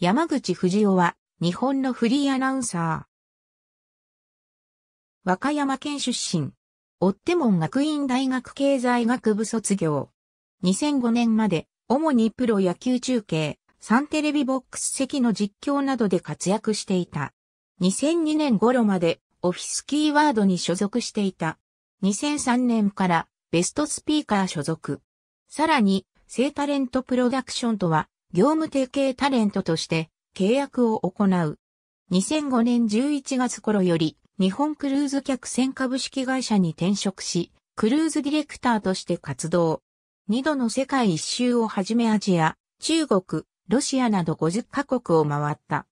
山口藤尾は、日本のフリーアナウンサー。和歌山県出身。追って門学院大学経済学部卒業。2005年まで、主にプロ野球中継、サンテレビボックス席の実況などで活躍していた。2002年頃まで、オフィスキーワードに所属していた。2003年から、ベストスピーカー所属。さらに、聖タレントプロダクションとは、業務提携タレントとして契約を行う。2005年11月頃より日本クルーズ客船株式会社に転職し、クルーズディレクターとして活動。二度の世界一周をはじめアジア、中国、ロシアなど50カ国を回った。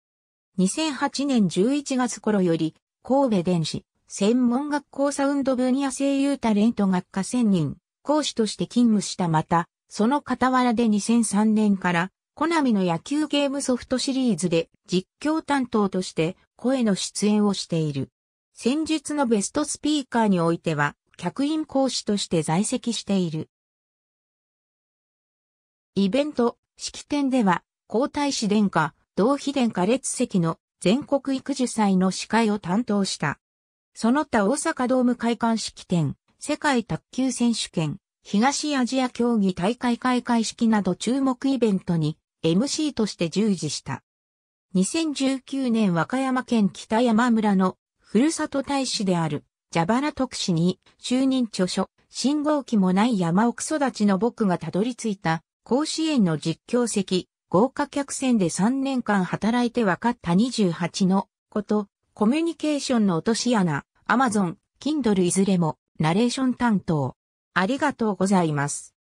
2008年11月頃より、神戸電子、専門学校サウンド分野声優タレント学科専任、講師として勤務したまた、その傍らで2003年からコナミの野球ゲームソフトシリーズで実況担当として声の出演をしている。先日のベストスピーカーにおいては、客員講師として在籍している。イベント、式典では、皇太子殿下、同妃殿下列席の全国育樹祭の司会を担当した。その他大阪ドーム会館式典、世界卓球選手権、東アジア競技大会開会式など注目イベントに MC として従事した。2019年和歌山県北山村のふるさと大使である蛇腹特使に就任著書信号機もない山奥育ちの僕がたどり着いた甲子園の実況席豪華客船で3年間働いて分かった28のこと、コミュニケーションの落とし穴、アマゾン、キンドルいずれもナレーション担当。ありがとうございます。